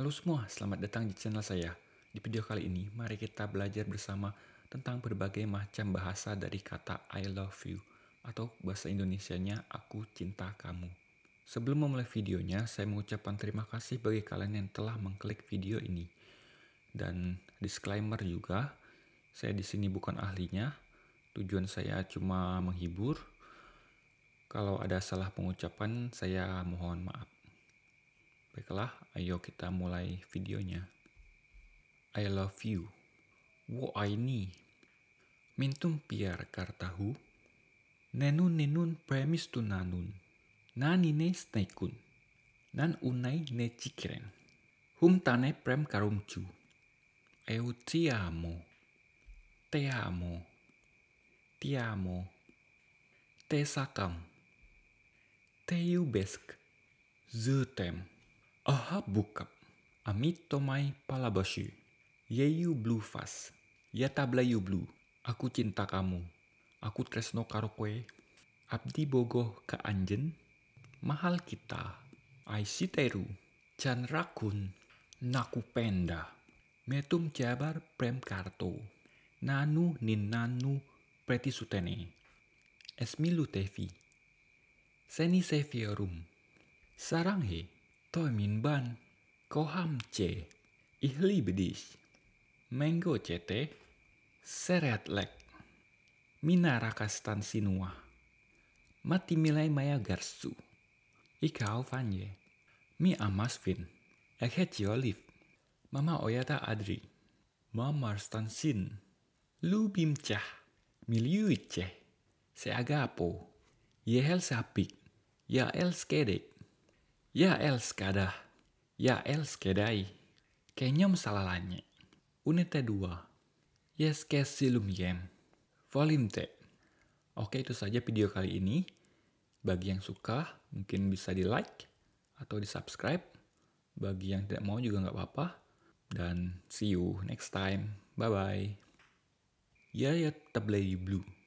Halo semua, selamat datang di channel saya. Di video kali ini, mari kita belajar bersama tentang berbagai macam bahasa dari kata I love you atau bahasa Indonesianya aku cinta kamu. Sebelum memulai videonya, saya mengucapkan terima kasih bagi kalian yang telah mengklik video ini. Dan disclaimer juga, saya di sini bukan ahlinya. Tujuan saya cuma menghibur. Kalau ada salah pengucapan, saya mohon maaf. Baiklah, ayo kita mulai videonya. I love you. Wo aini. Mintum piar kartahu. Nenun nenun premis tu nanun. Nani ne snaikun. Nan unai ne cikren. Hum tane prem karumcu. Eu ti amo. Te amo. Ti amo. Te sakam. Te iubesc. Zutem. Aha buka, amit tomai palabasu, yeyu blue fas, yatablayu blue, aku cinta kamu, aku tresno karo kue, abdi bogoh ke anjen, mahal kita, aisiteru, Chan rakun, naku penda, metum jabar prem karto, nanu nin nanu preti sutene, esmilu tevi, seni sevierum, saranghe, Ban, Koham C, Ihli Bedis, Mango CT, mina rakastan Sinua, Mati Milai Maya Garsu, ikau Fanye, Mi Amasvin, Ekhechi Olive, Mama Oyata Adri, Mama stan sin Lu Bimcah, Miliu Ceh, Seagapo, Yehel Sapik, ya el Skedek, Ya elskada, ya elskedai, älskar dig. Kenyom salalanya. Unit 2. E yes kesilum yem. Volume te. Oke itu saja video kali ini. Bagi yang suka mungkin bisa di like atau di subscribe. Bagi yang tidak mau juga nggak apa-apa. Dan see you next time. Bye-bye. Ya ya tetap Blue.